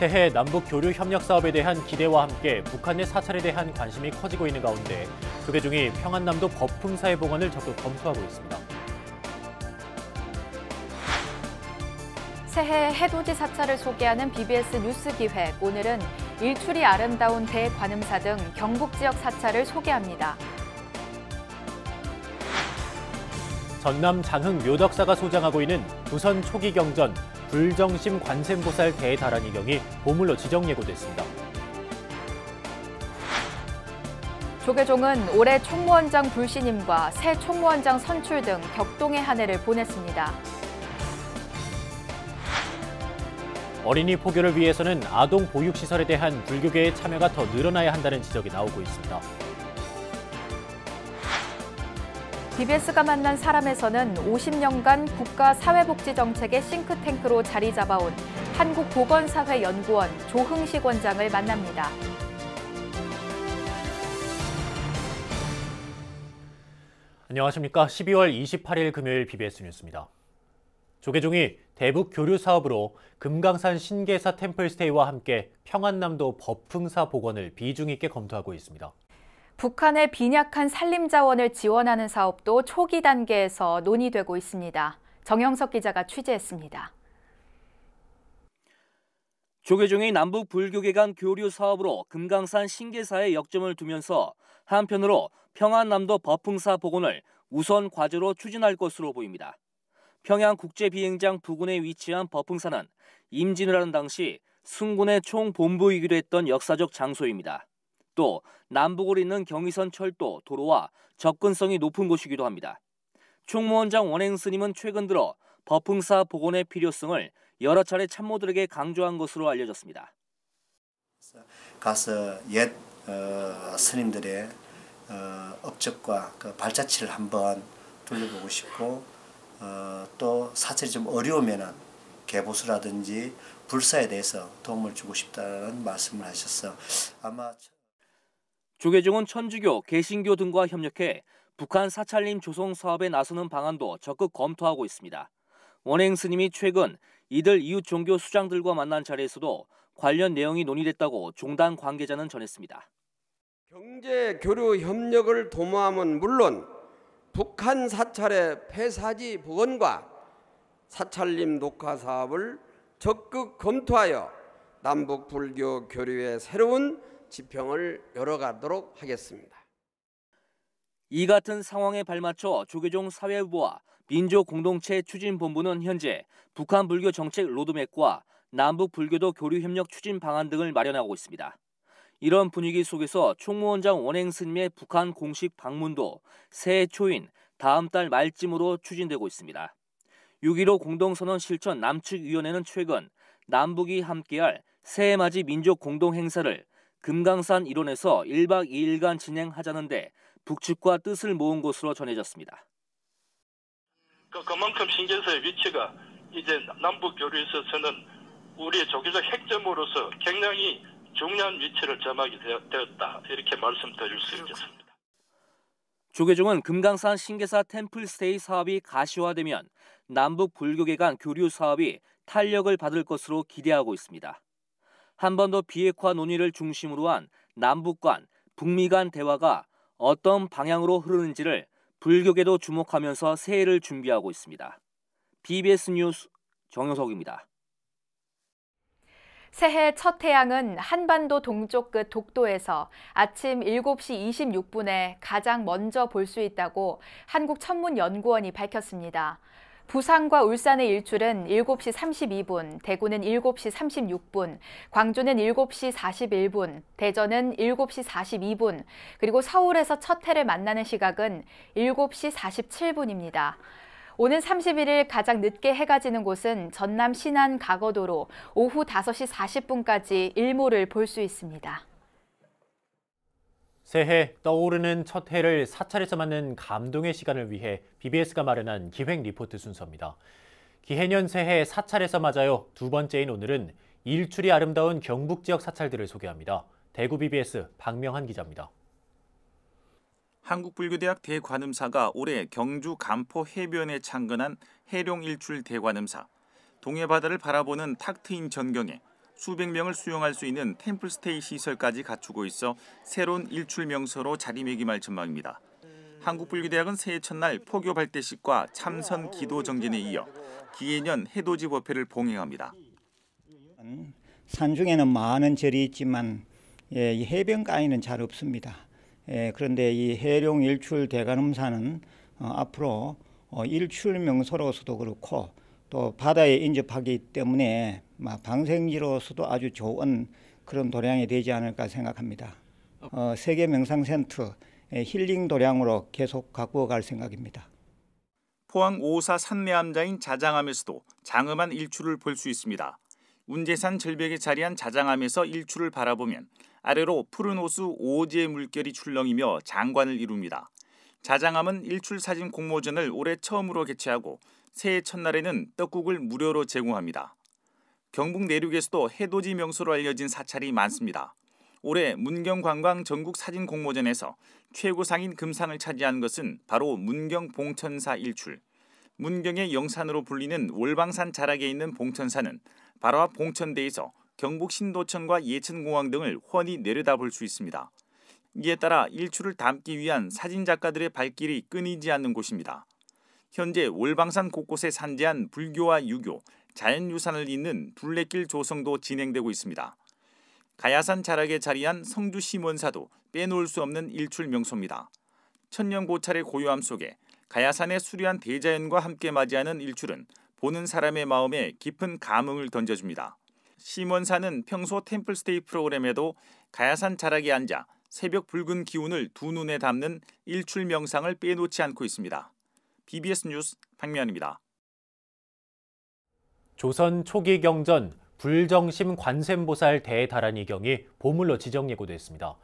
새해 남북 교류 협력 사업에 대한 기대와 함께 북한의 사찰에 대한 관심이 커지고 있는 가운데 조계중이 평안남도 거흥사의봉원을 적극 검토하고 있습니다. 새해 해돋이 사찰을 소개하는 BBS 뉴스 기획 오늘은 일출이 아름다운 대관음사 등 경북 지역 사찰을 소개합니다. 전남 장흥 묘덕사가 소장하고 있는 부선 초기 경전 불정심 관세보살 대다란이경이 보물로 지정 예고됐습니다. 조계종은 올해 총무원장 불신임과 새 총무원장 선출 등 격동의 한 해를 보냈습니다. 어린이 포교를 위해서는 아동 보육시설에 대한 불교계의 참여가 더 늘어나야 한다는 지적이 나오고 있습니다. DBS가 만난 사람에서는 50년간 국가 사회복지 정책의 싱크탱크로 자리 잡아온 한국보건사회연구원 조흥식 원장을 만납니다. 안녕하십니까. 12월 28일 금요일 BBS 뉴스입니다. 조계종이 대북 교류 사업으로 금강산 신계사 템플스테이와 함께 평안남도 법흥사 복원을 비중 있게 검토하고 있습니다. 북한의 빈약한 산림 자원을 지원하는 사업도 초기 단계에서 논의되고 있습니다. 정영석 기자가 취재했습니다. 조계종이 남북 불교계 간 교류 사업으로 금강산 신계사에 역점을 두면서 한편으로 평안남도 버풍사 복원을 우선 과제로 추진할 것으로 보입니다. 평양 국제비행장 부근에 위치한 버풍사는 임진왜란 당시 승군의 총본부이기도 했던 역사적 장소입니다. 또 남북을 잇는 경의선 철도, 도로와 접근성이 높은 곳이기도 합니다. 총무원장 원행 스님은 최근 들어 버풍사 복원의 필요성을 여러 차례 참모들에게 강조한 것으로 알려졌습니다. 가서 옛 어, 스님들의 어, 업적과 그 발자취를 한번 돌려보고 싶고 어, 또 사찰이 좀 어려우면은 개보수라든지 불사에 대해서 도움을 주고 싶다는 말씀을 하셨어. 아마. 조계종은 천주교, 개신교 등과 협력해 북한 사찰림 조성 사업에 나서는 방안도 적극 검토하고 있습니다. 원행 스님이 최근 이들 이웃 종교 수장들과 만난 자리에서도 관련 내용이 논의됐다고 종단 관계자는 전했습니다. 경제 교류 협력을 도모함은 물론 북한 사찰의 폐사지 복원과 사찰림 녹화 사업을 적극 검토하여 남북 불교 교류의 새로운 지평을 열어가도록 하겠습니다. 이 같은 상황에 발맞춰 조계종 사회부와 민족 공동체 추진 본부는 현재 북한 불교 정책 로드맵과 남북 불교도 교류 협력 추진 방안 등을 마련하고 있습니다. 이런 분위기 속에서 총무원장 원행 스님의 북한 공식 방문도 새해 초인 다음 달 말쯤으로 추진되고 있습니다. 6.15 공동선언 실천 남측위원회는 최근 남북이 함께할 새해맞이 민족 공동 행사를 금강산 일원에서 1박 2일간 진행하자는데 북측과 뜻을 모은 것으로 전해졌습니다. 그, 그만큼 신경서의 위치가 이제 남북 교류에 있어서는 우리의 조기적 핵점으로서 굉장히 중요한 위치를 점하게 되었다 이렇게 말씀드릴 수 있겠습니다. 조계종은 금강산 신계사 템플스테이 사업이 가시화되면 남북 불교계 간 교류 사업이 탄력을 받을 것으로 기대하고 있습니다. 한반도 비핵화 논의를 중심으로 한 남북 간, 북미 간 대화가 어떤 방향으로 흐르는지를 불교계도 주목하면서 새해를 준비하고 있습니다. BBS 뉴스 정영석입니다. 새해 첫 태양은 한반도 동쪽 끝 독도에서 아침 7시 26분에 가장 먼저 볼 수 있다고 한국천문연구원이 밝혔습니다. 부산과 울산의 일출은 7시 32분, 대구는 7시 36분, 광주는 7시 41분, 대전은 7시 42분, 그리고 서울에서 첫 해를 만나는 시각은 7시 47분입니다. 오는 31일 가장 늦게 해가 지는 곳은 전남 신안 가거도로 오후 5시 40분까지 일몰을 볼 수 있습니다. 새해 떠오르는 첫 해를 사찰에서 맞는 감동의 시간을 위해 BBS가 마련한 기획 리포트 순서입니다. 기해년 새해 사찰에서 맞아요 두 번째인 오늘은 일출이 아름다운 경북 지역 사찰들을 소개합니다. 대구 BBS 박명한 기자입니다. 한국불교대학 대관음사가 올해 경주 간포 해변에 창건한 해룡일출 대관음사 동해바다를 바라보는 탁 트인 전경에 수백 명을 수용할 수 있는 템플스테이 시설까지 갖추고 있어 새로운 일출 명소로 자리매김할 전망입니다. 한국불교대학은 새해 첫날 포교 발대식과 참선 기도 정진에 이어 기해년 해돋이 법회를 봉행합니다. 산중에는 많은 절이 있지만 예, 이 해변가에는 잘 없습니다. 예, 그런데 이 해룡 일출 대관음사는 어, 앞으로 어, 일출 명소로서도 그렇고 또 바다에 인접하기 때문에 방생지로서도 아주 좋은 그런 도량이 되지 않을까 생각합니다. 어, 세계 명상센터 힐링 도량으로 계속 가꾸어 갈 생각입니다. 포항 5사 산내암자인 자장암에서도 장엄한 일출을 볼 수 있습니다. 운제산 절벽에 자리한 자장암에서 일출을 바라보면 아래로 푸른 호수 오지의 물결이 출렁이며 장관을 이룹니다. 자장암은 일출 사진 공모전을 올해 처음으로 개최하고 새해 첫날에는 떡국을 무료로 제공합니다. 경북 내륙에서도 해돋이 명소로 알려진 사찰이 많습니다. 올해 문경관광 전국 사진 공모전에서 최고상인 금상을 차지한 것은 바로 문경 봉천사 일출. 문경의 영산으로 불리는 월방산 자락에 있는 봉천사는 바로 앞 봉천대에서 경북 신도천과 예천공항 등을 훤히 내려다볼 수 있습니다. 이에 따라 일출을 담기 위한 사진 작가들의 발길이 끊이지 않는 곳입니다. 현재 월방산 곳곳에 산재한 불교와 유교, 자연유산을 잇는 둘레길 조성도 진행되고 있습니다. 가야산 자락에 자리한 성주 시원사도 빼놓을 수 없는 일출 명소입니다. 천년 고찰의 고요함 속에 가야산의 수려한 대자연과 함께 맞이하는 일출은 보는 사람의 마음에 깊은 감흥을 던져줍니다. 심원사는 평소 템플스테이 프로그램에도 가야산 자락에 앉아 새벽 붉은 기운을 두 눈에 담는 일출 명상을 빼놓지 않고 있습니다. BBS 뉴스 박미연입니다. 조선 초기 경전 불정심 관세음보살 대다란이경이 보물로 지정 예고됐습니다.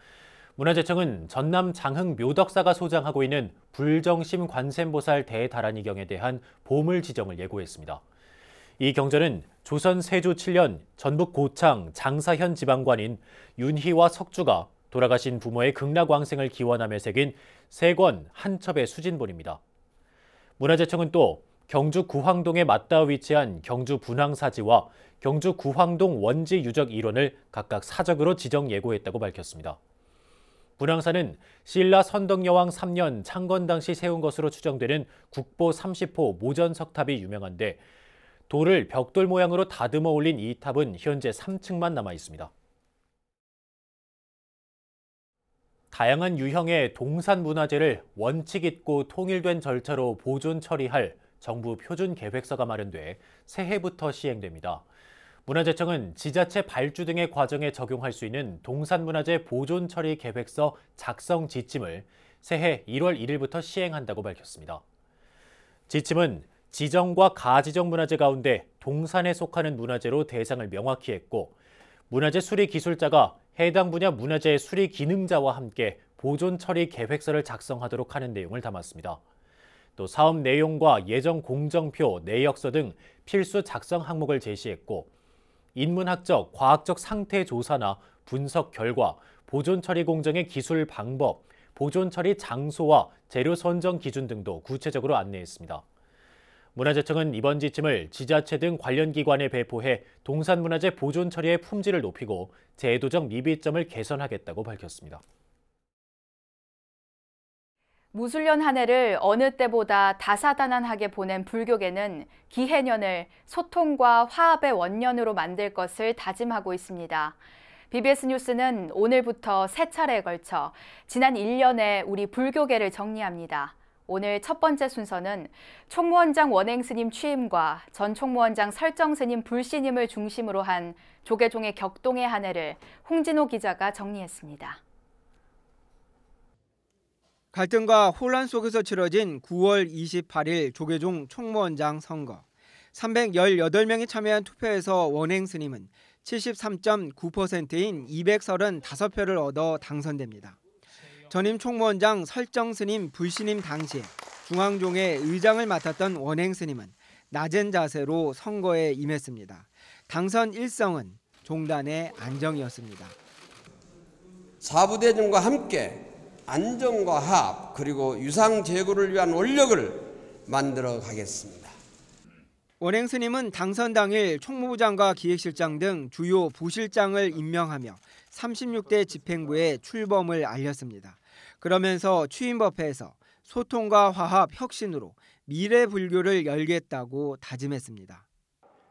문화재청은 전남 장흥 묘덕사가 소장하고 있는 불정심 관세음보살 대다란이경에 대한 보물 지정을 예고했습니다. 이 경전은 조선 세조 7년 전북 고창 장사현 지방관인 윤희와 석주가 돌아가신 부모의 극락왕생을 기원하며 새긴 세권한 첩의 수진본입니다. 문화재청은 또 경주 구황동에 맞닿아 위치한 경주 분황사지와 경주 구황동 원지 유적 일원을 각각 사적으로 지정 예고했다고 밝혔습니다. 분황사는 신라 선덕여왕 3년 창건 당시 세운 것으로 추정되는 국보 30호 모전 석탑이 유명한데 돌을 벽돌 모양으로 다듬어 올린 이 탑은 현재 3층만 남아 있습니다. 다양한 유형의 동산 문화재를 원칙 있고 통일된 절차로 보존 처리할 정부 표준 계획서가 마련돼 새해부터 시행됩니다. 문화재청은 지자체 발주 등의 과정에 적용할 수 있는 동산문화재 보존 처리 계획서 작성 지침을 새해 1월 1일부터 시행한다고 밝혔습니다. 지침은 지정과 가지정 문화재 가운데 동산에 속하는 문화재로 대상을 명확히 했고 문화재 수리 기술자가 해당 분야 문화재 의 수리 기능자와 함께 보존 처리 계획서를 작성하도록 하는 내용을 담았습니다. 또 사업 내용과 예정 공정표, 내역서 등 필수 작성 항목을 제시했고 인문학적, 과학적 상태 조사나 분석 결과, 보존 처리 공정의 기술 방법, 보존 처리 장소와 재료 선정 기준 등도 구체적으로 안내했습니다. 문화재청은 이번 지침을 지자체 등 관련 기관에 배포해 동산문화재 보존 처리의 품질을 높이고 제도적 미비점을 개선하겠다고 밝혔습니다. 무술년 한 해를 어느 때보다 다사다난하게 보낸 불교계는 기해년을 소통과 화합의 원년으로 만들 것을 다짐하고 있습니다. BBS 뉴스는 오늘부터 세 차례에 걸쳐 지난 1년의 우리 불교계를 정리합니다. 오늘 첫 번째 순서는 총무원장 원행 스님 취임과 전 총무원장 설정 스님 불신임을 중심으로 한 조계종의 격동의 한 해를 홍진호 기자가 정리했습니다. 갈등과 혼란 속에서 치러진 9월 28일 조계종 총무원장 선거. 318명이 참여한 투표에서 원행 스님은 73.9%인 235표를 얻어 당선됩니다. 전임 총무원장 설정 스님 불신임 당시 중앙종의 의장을 맡았던 원행 스님은 낮은 자세로 선거에 임했습니다. 당선 일성은 종단의 안정이었습니다. 사부대중과 함께 안정과 합 그리고 유상 제고를 위한 원력을 만들어 가겠습니다. 원행 스님은 당선 당일 총무부장과 기획실장 등 주요 부실장을 임명하며 36대 집행부의 출범을 알렸습니다. 그러면서 추임법회에서 소통과 화합, 혁신으로 미래 불교를 열겠다고 다짐했습니다.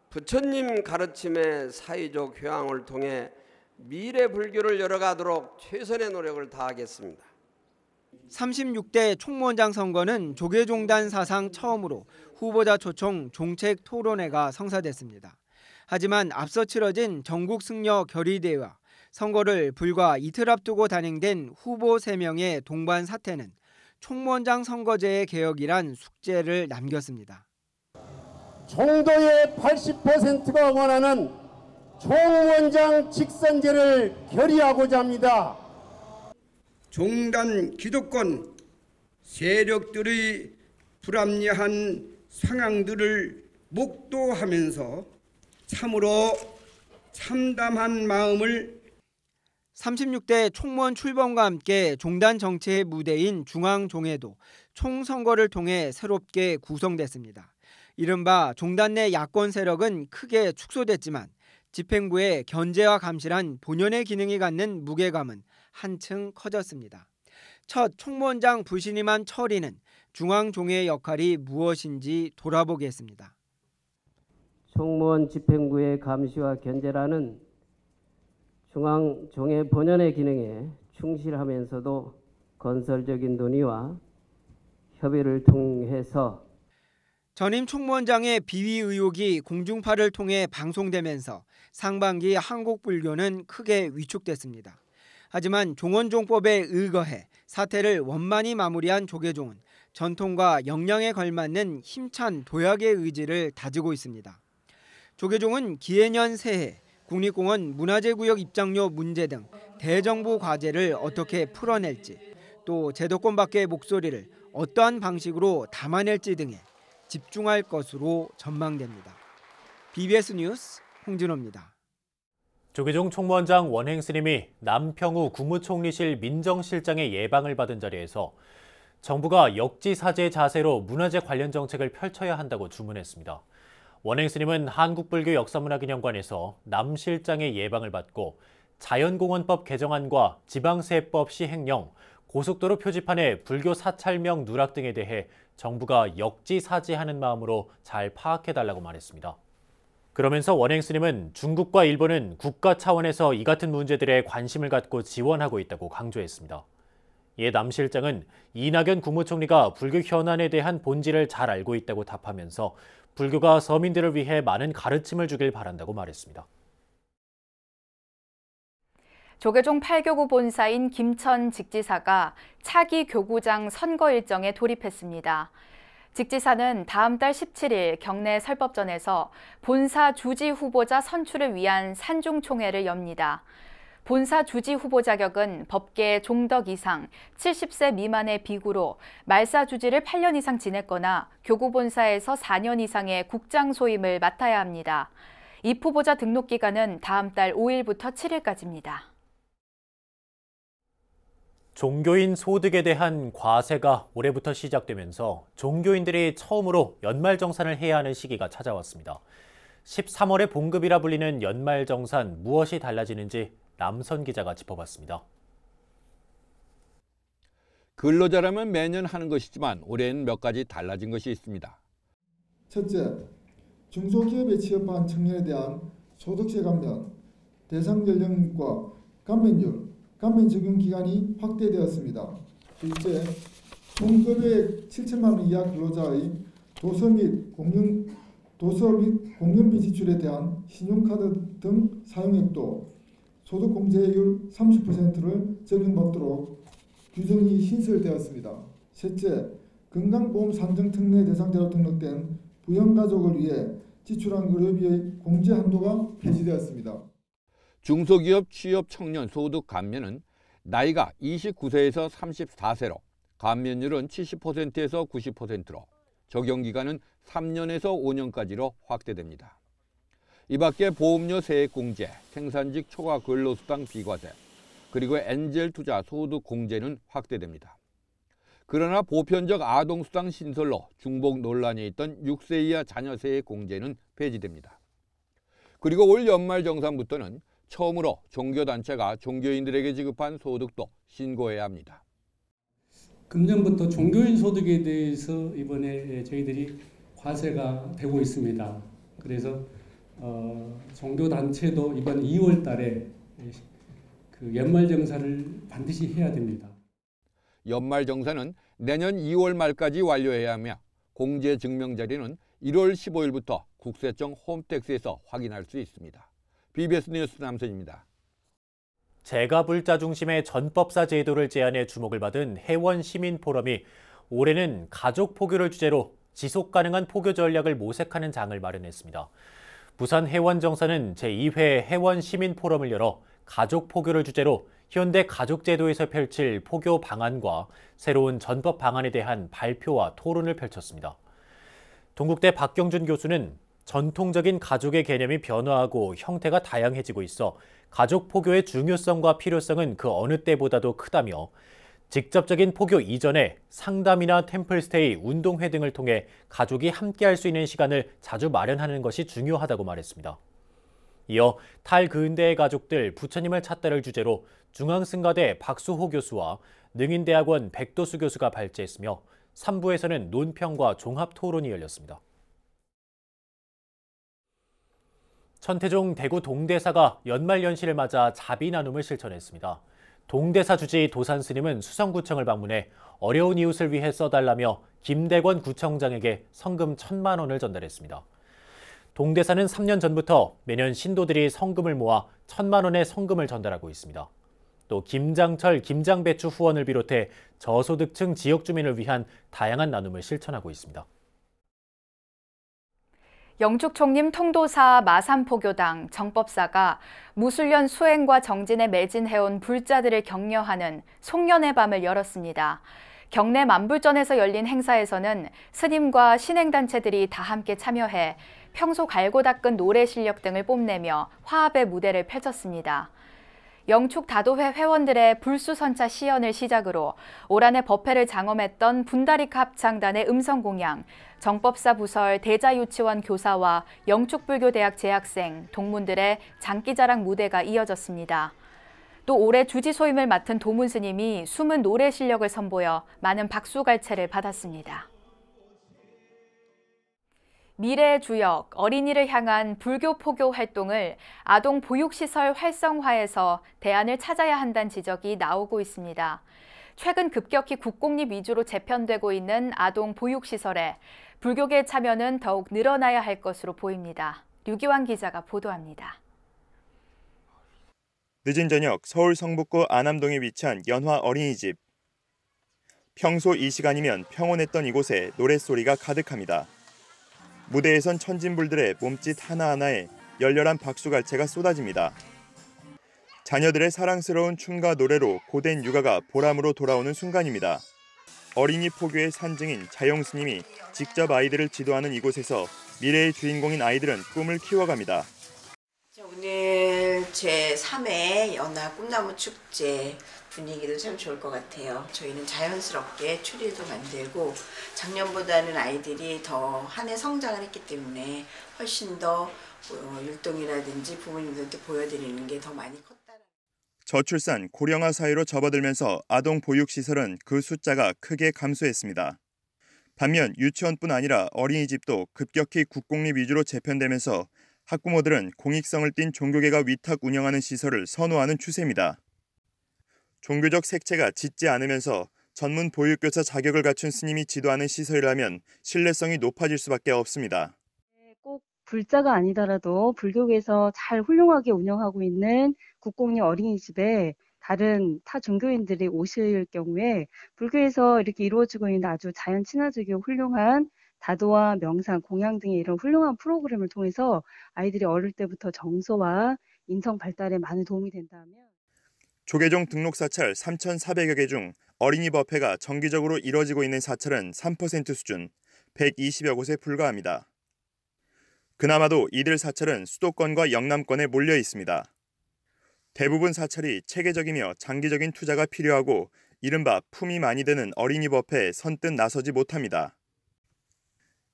부처님 가르침의 사회적 교양을 통해 미래 불교를 열어가도록 최선의 노력을 다하겠습니다. 36대 총무원장 선거는 조계종단 사상 처음으로 후보자 초청 종책 토론회가 성사됐습니다. 하지만 앞서 치러진 전국 승려 결의대회와 선거를 불과 이틀 앞두고 단행된 후보 3명의 동반 사태는 총무원장 선거제의 개혁이란 숙제를 남겼습니다. 정도의 80%가 원하는 총무원장 직선제를 결의하고자 합니다. 종단 기득권 세력들의 불합리한 상황들을 목도하면서 참으로 참담한 마음을 36대 총무원 출범과 함께 종단 정치의 무대인 중앙종회도 총선거를 통해 새롭게 구성됐습니다. 이른바 종단 내 야권 세력은 크게 축소됐지만 집행부의 견제와 감시란 본연의 기능이 갖는 무게감은 한층 커졌습니다. 첫 총무원장 불신임한 처리는 중앙종회의 역할이 무엇인지 돌아보겠습니다. 총무원 집행부의 감시와 견제라는 중앙정의 본연의 기능에 충실하면서도 건설적인 논의와 협의를 통해서 전임 총무원장의 비위 의혹이 공중파를 통해 방송되면서 상반기 한국 불교는 크게 위축됐습니다. 하지만 종원종법에 의거해 사태를 원만히 마무리한 조계종은 전통과 역량에 걸맞는 힘찬 도약의 의지를 다지고 있습니다. 조계종은 기해년 새해 국립공원 문화재구역 입장료 문제 등 대정부 과제를 어떻게 풀어낼지 또 제도권 밖의 목소리를 어떠한 방식으로 담아낼지 등에 집중할 것으로 전망됩니다. BBS 뉴스 홍진호입니다. 조계종 총무원장 원행 스님이 남평우 국무총리실 민정실장의 예방을 받은 자리에서 정부가 역지사제 자세로 문화재 관련 정책을 펼쳐야 한다고 주문했습니다. 원행 스님은 한국불교 역사문화기념관에서 남실장의 예방을 받고 자연공원법 개정안과 지방세법 시행령, 고속도로 표지판에 불교 사찰명 누락 등에 대해 정부가 역지사지하는 마음으로 잘 파악해달라고 말했습니다. 그러면서 원행 스님은 중국과 일본은 국가 차원에서 이 같은 문제들에 관심을 갖고 지원하고 있다고 강조했습니다. 이에 남 실장은 이낙연 국무총리가 불교 현안에 대한 본질을 잘 알고 있다고 답하면서 불교가 서민들을 위해 많은 가르침을 주길 바란다고 말했습니다. 조계종 8교구 본사인 김천 직지사가 차기 교구장 선거 일정에 돌입했습니다. 직지사는 다음 달 17일 경내 설법전에서 본사 주지 후보자 선출을 위한 산중총회를 엽니다. 본사 주지 후보 자격은 법계 종덕 이상 70세 미만의 비구로 말사 주지를 8년 이상 지냈거나 교구 본사에서 4년 이상의 국장 소임을 맡아야 합니다. 입 후보자 등록 기간은 다음 달 5일부터 7일까지입니다. 종교인 소득에 대한 과세가 올해부터 시작되면서 종교인들이 처음으로 연말정산을 해야 하는 시기가 찾아왔습니다. 13월의 봉급이라 불리는 연말정산 무엇이 달라지는지 남선 기자가 짚어봤습니다. 근로자라면 매년 하는 것이지만 올해는 몇 가지 달라진 것이 있습니다. 첫째, 중소기업에 취업한 청년에 대한 소득세 감면, 대상 연령과 감면율, 감면 적용 기간이 확대되었습니다. 둘째, 총급여액 7천만 원 이하 근로자의 도서 및 공용 도서 및 공연비 지출에 대한 신용카드 등 사용액도 소득공제율 30%를 적용받도록 규정이 신설되었습니다. 셋째, 건강보험 산정특례 대상자로 등록된 부양가족을 위해 지출한 그룹의 공제 한도가 폐지되었습니다. 중소기업 취업 청년 소득 감면은 나이가 29세에서 34세로 감면율은 70%에서 90%로 적용기간은 3년에서 5년까지로 확대됩니다. 이밖에 보험료 세액공제, 생산직 초과 근로수당 비과세, 그리고 엔젤 투자 소득 공제는 확대됩니다. 그러나 보편적 아동수당 신설로 중복 논란이 있던 6세 이하 자녀 세액 공제는 폐지됩니다. 그리고 올 연말 정산부터는 처음으로 종교단체가 종교인들에게 지급한 소득도 신고해야 합니다. 금년부터 종교인 소득에 대해서 이번에 저희들이 과세가 되고 있습니다. 그래서 어, 종교 단체도 이번 2월 달에 그 연말 정사를 반드시 해야 됩니다. 연말 정사는 내년 2월 말까지 완료해야 하며 공제 증명 자리는 1월 15일부터 국세청 홈택스에서 확인할 수 있습니다. BBS 뉴스 남선입니다. 재가불자 중심의 전법사 제도를 제안해 주목을 받은 해원 시민 포럼이 올해는 가족 포교를 주제로 지속 가능한 포교 전략을 모색하는 장을 마련했습니다. 부산 해원정사는 제2회 해원시민포럼을 열어 가족 포교를 주제로 현대 가족제도에서 펼칠 포교 방안과 새로운 전법 방안에 대한 발표와 토론을 펼쳤습니다. 동국대 박경준 교수는 전통적인 가족의 개념이 변화하고 형태가 다양해지고 있어 가족 포교의 중요성과 필요성은 그 어느 때보다도 크다며 직접적인 포교 이전에 상담이나 템플스테이, 운동회 등을 통해 가족이 함께할 수 있는 시간을 자주 마련하는 것이 중요하다고 말했습니다. 이어 탈근대의 가족들 부처님을 찾다를 주제로 중앙승가대 박수호 교수와 능인대학원 백도수 교수가 발제했으며 3부에서는 논평과 종합토론이 열렸습니다. 천태종 대구 동대사가 연말연시를 맞아 자비 나눔을 실천했습니다. 동대사 주지 도산 스님은 수성구청을 방문해 어려운 이웃을 위해 써달라며 김대권 구청장에게 성금 천만 원을 전달했습니다. 동대사는 3년 전부터 매년 신도들이 성금을 모아 천만 원의 성금을 전달하고 있습니다. 또 김장철, 김장배추 후원을 비롯해 저소득층 지역 주민을 위한 다양한 나눔을 실천하고 있습니다. 영축총림 통도사 마산포교당 정법사가 무술년 수행과 정진에 매진해온 불자들을 격려하는 송년의 밤을 열었습니다. 경내 만불전에서 열린 행사에서는 스님과 신행단체들이 다 함께 참여해 평소 갈고 닦은 노래 실력 등을 뽐내며 화합의 무대를 펼쳤습니다. 영축 다도회 회원들의 불수선차 시연을 시작으로 올 한해 법회를 장엄했던 분다리카 합창단의 음성공양, 정법사 부설 대자유치원 교사와 영축불교대학 재학생, 동문들의 장기자랑 무대가 이어졌습니다. 또 올해 주지소임을 맡은 도문스님이 숨은 노래 실력을 선보여 많은 박수갈채를 받았습니다. 미래 의 주역, 어린이를 향한 불교 포교 활동을 아동 보육시설 활성화에서 대안을 찾아야 한다는 지적이 나오고 있습니다. 최근 급격히 국공립 위주로 재편되고 있는 아동 보육시설에 불교계 참여는 더욱 늘어나야 할 것으로 보입니다. 류기환 기자가 보도합니다. 늦은 저녁 서울 성북구 안암동에 위치한 연화 어린이집. 평소 이 시간이면 평온했던 이곳에 노랫소리가 가득합니다. 무대에선 천진불들의 몸짓 하나하나에 열렬한 박수갈채가 쏟아집니다. 자녀들의 사랑스러운 춤과 노래로 고된 육아가 보람으로 돌아오는 순간입니다. 어린이 포교의 산증인 자영 스님이 직접 아이들을 지도하는 이곳에서 미래의 주인공인 아이들은 꿈을 키워갑니다. 제3회 연화 꿈나무 축제 분위기도 참 좋을 것 같아요. 저희는 자연스럽게 추리도 만들고 작년보다는 아이들이 더 한해 성장을 했기 때문에 훨씬 더 어, 율동이라든지 부모님들도 보여드리는 게 더 많이 컸다. 는 저출산, 고령화 사회로 접어들면서 아동 보육시설은 그 숫자가 크게 감소했습니다. 반면 유치원뿐 아니라 어린이집도 급격히 국공립 위주로 재편되면서 학부모들은 공익성을 띤 종교계가 위탁 운영하는 시설을 선호하는 추세입니다. 종교적 색채가 짙지 않으면서 전문 보육교사 자격을 갖춘 스님이 지도하는 시설이라면 신뢰성이 높아질 수밖에 없습니다. 네, 꼭 불자가 아니더라도 불교에서 계잘 훌륭하게 운영하고 있는 국공립 어린이집에 다른 타 종교인들이 오실 경우에 불교에서 이렇게 이루어지고 있는 아주 자연 친화적이고 훌륭한 다도와 명상, 공양 등의 이런 훌륭한 프로그램을 통해서 아이들이 어릴 때부터 정서와 인성 발달에 많은 도움이 된다면 조계종 등록 사찰 3,400여 개 중 어린이 법회가 정기적으로 이뤄지고 있는 사찰은 3% 수준, 120여 곳에 불과합니다. 그나마도 이들 사찰은 수도권과 영남권에 몰려 있습니다. 대부분 사찰이 체계적이며 장기적인 투자가 필요하고 이른바 품이 많이 드는 어린이 법회에 선뜻 나서지 못합니다.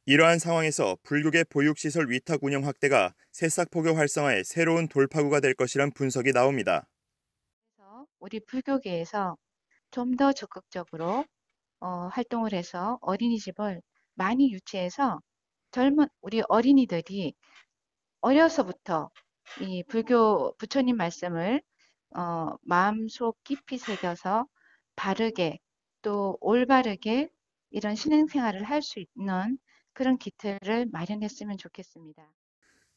이러한 상황에서 불교계 보육시설 위탁 운영 확대가 새싹포교 활성화의 새로운 돌파구가 될 것이란 분석이 나옵니다. 우리 불교계에서 좀 더 적극적으로 어, 활동을 해서 어린이집을 많이 유치해서 젊은 우리 어린이들이 어려서부터 이 불교 부처님 말씀을 어, 마음속 깊이 새겨서 바르게 또 올바르게 이런 신앙생활을 할 수 있는 그런 기틀을 마련했으면 좋겠습니다.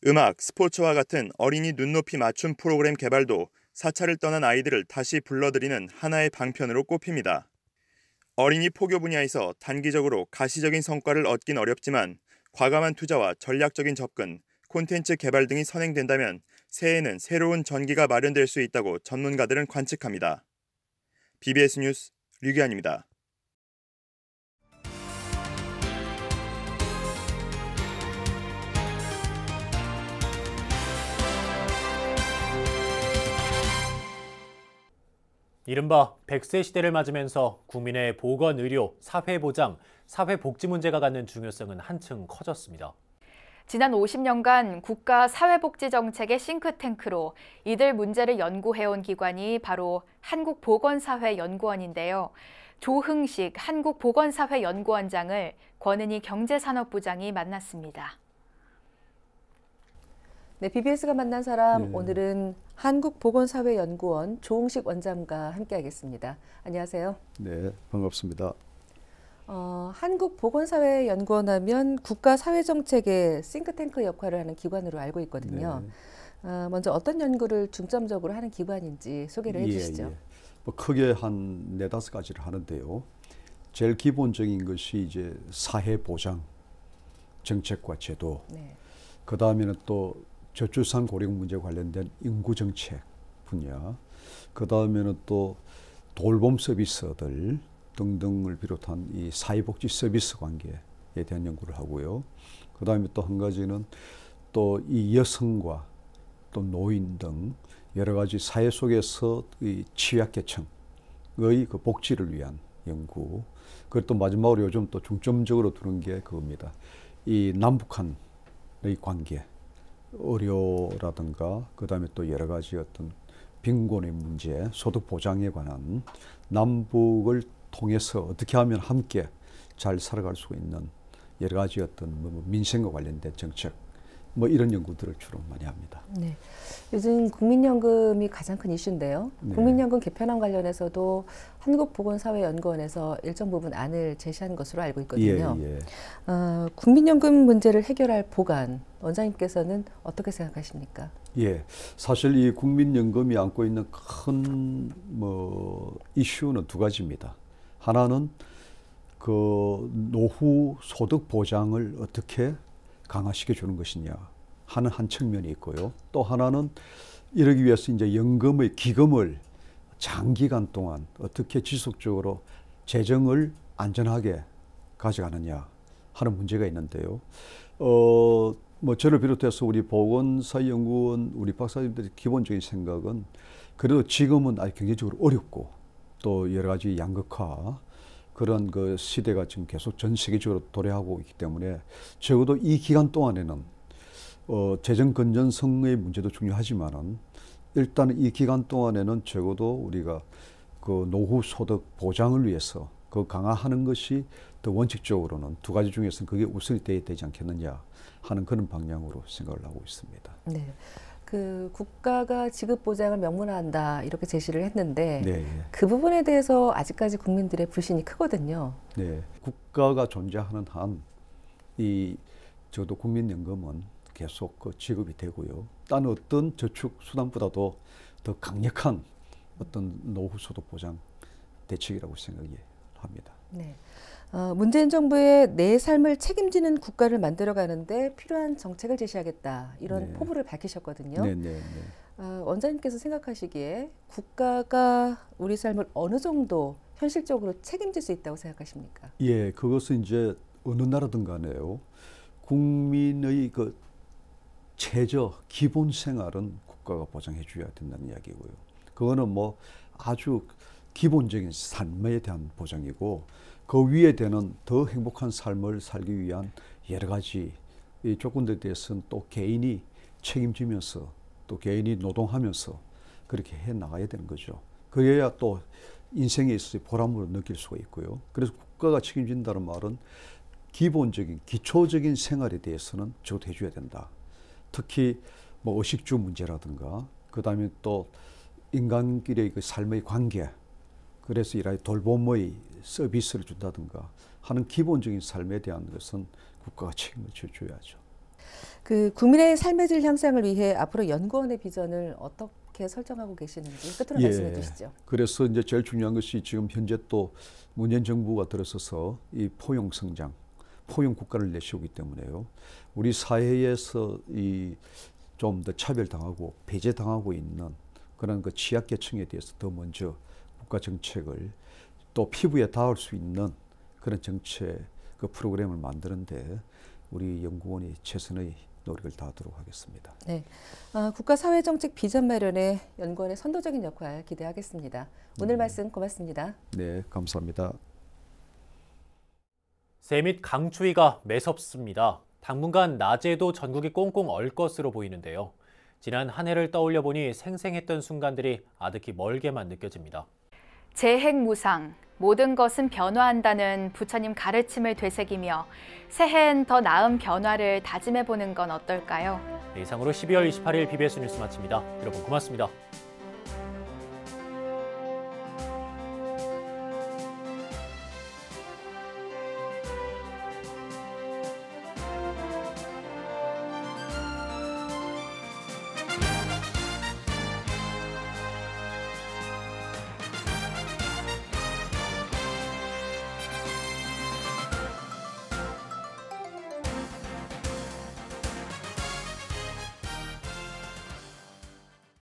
음악, 스포츠와 같은 어린이 눈높이 맞춤 프로그램 개발도 사찰을 떠난 아이들을 다시 불러들이는 하나의 방편으로 꼽힙니다. 어린이 포교 분야에서 단기적으로 가시적인 성과를 얻긴 어렵지만 과감한 투자와 전략적인 접근, 콘텐츠 개발 등이 선행된다면 새해에는 새로운 전기가 마련될 수 있다고 전문가들은 관측합니다. BBS 뉴스 류기환입니다. 이른바 100세 시대를 맞으면서 국민의 보건 의료, 사회 보장, 사회 복지 문제가 갖는 중요성은 한층 커졌습니다. 지난 50년간 국가 사회복지 정책의 싱크탱크로 이들 문제를 연구해온 기관이 바로 한국보건사회연구원인데요. 조흥식 한국보건사회연구원장을 권은희 경제산업부장이 만났습니다. 네, BBS가 만난 사람 네. 오늘은 한국보건사회연구원 조홍식 원장과 함께하겠습니다. 안녕하세요. 네, 반갑습니다. 어, 한국보건사회연구원 하면 국가사회정책의 싱크탱크 역할을 하는 기관으로 알고 있거든요. 네. 어, 먼저 어떤 연구를 중점적으로 하는 기관인지 소개를 예, 해주시죠. 예. 뭐 크게 한 네다섯 가지를 하는데요. 제일 기본적인 것이 이제 사회보장 정책과 제도. 네. 그 다음에는 또 저출산 고령 문제 관련된 인구 정책 분야, 그 다음에는 또 돌봄 서비스들 등등을 비롯한 이 사회복지 서비스 관계에 대한 연구를 하고요. 그 다음에 또 한 가지는 또 이 여성과 또 노인 등 여러 가지 사회 속에서 이 취약계층의 그 복지를 위한 연구. 그리고 또 마지막으로 요즘 또 중점적으로 두는 게 그겁니다. 이 남북한의 관계. 의료라든가 그다음에 또 여러 가지 어떤 빈곤의 문제, 소득 보장에 관한 남북을 통해서 어떻게 하면 함께 잘 살아갈 수 있는 여러 가지 어떤 뭐, 뭐 민생과 관련된 정책 뭐 이런 연구들을 주로 많이 합니다. 네. 요즘 국민연금이 가장 큰 이슈인데요. 네. 국민연금 개편안 관련해서도 한국보건사회연구원에서 일정 부분 안을 제시한 것으로 알고 있거든요. 예, 예. 어, 국민연금 문제를 해결할 보관 원장님께서는 어떻게 생각하십니까? 예, 사실 이 국민연금이 안고 있는 큰 뭐 이슈는 두 가지입니다. 하나는 그 노후 소득 보장을 어떻게 강화시켜 주는 것이냐 하는 한 측면이 있고요. 또 하나는 이러기 위해서 이제 연금의 기금을 장기간 동안 어떻게 지속적으로 재정을 안전하게 가져가느냐 하는 문제가 있는데요. 어, 뭐 저를 비롯해서 우리 보건사연구원 우리 박사님들의 기본적인 생각은 그래도 지금은 아주 경제적으로 어렵고 또 여러 가지 양극화 그런 그 시대가 지금 계속 전 세계적으로 도래하고 있기 때문에 적어도 이 기간 동안에는 어, 재정 건전성의 문제도 중요하지만은 일단 이 기간 동안에는 적어도 우리가 그 노후 소득 보장을 위해서 그 강화하는 것이 더 원칙적으로는 두 가지 중에서는 그게 우선이 돼야 되지 않겠느냐 하는 그런 방향으로 생각을 하고 있습니다. 네. 그 국가가 지급 보장을 명문화한다 이렇게 제시를 했는데 네. 예. 그 부분에 대해서 아직까지 국민들의 불신이 크거든요. 네, 국가가 존재하는 한 이 저도 국민연금은 계속 그 지급이 되고요. 딴 어떤 저축 수단보다도 더 강력한 어떤 노후 소득 보장 대책이라고 생각합니다. 네. 어, 문재인 정부의 내 삶을 책임지는 국가를 만들어가는데 필요한 정책을 제시하겠다 이런 네. 포부를 밝히셨거든요. 네, 네, 네, 어, 원장님께서 생각하시기에 국가가 우리 삶을 어느 정도 현실적으로 책임질 수 있다고 생각하십니까? 예, 그것은 이제 어느 나라든 간에요. 국민의 그 최저 기본 생활은 국가가 보장해 줘야 된다는 이야기고요. 그거는 뭐 아주 기본적인 삶에 대한 보장이고 그 위에 되는 더 행복한 삶을 살기 위한 여러 가지 이 조건들에 대해서는 또 개인이 책임지면서 또 개인이 노동하면서 그렇게 해 나가야 되는 거죠. 그래야 또 인생에 있어서 보람으로 느낄 수가 있고요. 그래서 국가가 책임진다는 말은 기본적인 기초적인 생활에 대해서는 적어도 해줘야 된다. 특히 뭐 의식주 문제라든가 그 다음에 또 인간끼리의 그 삶의 관계 그래서 이라 돌봄의 서비스를 준다든가 하는 기본적인 삶에 대한 것은 국가가 책임을 져줘야죠. 그 국민의 삶의 질 향상을 위해 앞으로 연구원의 비전을 어떻게 설정하고 계시는지 끝으로 예, 말씀해 주시죠. 그래서 이제 제일 중요한 것이 지금 현재 또 문재인 정부가 들어서서 이 포용 성장, 포용 국가를 내세우기 때문에요. 우리 사회에서 이 좀 더 차별당하고 배제당하고 있는 그런 그 취약계층에 대해서 더 먼저 국가 정책을 또 피부에 닿을 수 있는 그런 정책 그 프로그램을 만드는데 우리 연구원이 최선의 노력을 다하도록 하겠습니다. 네, 아, 국가사회정책 비전 마련에 연구원의 선도적인 역할 기대하겠습니다. 오늘 네. 말씀 고맙습니다. 네, 감사합니다. 새 및 강추위가 매섭습니다. 당분간 낮에도 전국이 꽁꽁 얼 것으로 보이는데요. 지난 한 해를 떠올려 보니 생생했던 순간들이 아득히 멀게만 느껴집니다. 재행무상, 모든 것은 변화한다는 부처님 가르침을 되새기며 새해엔 더 나은 변화를 다짐해보는 건 어떨까요? 네, 이상으로 12월 28일 BBS 뉴스 마칩니다. 여러분 고맙습니다.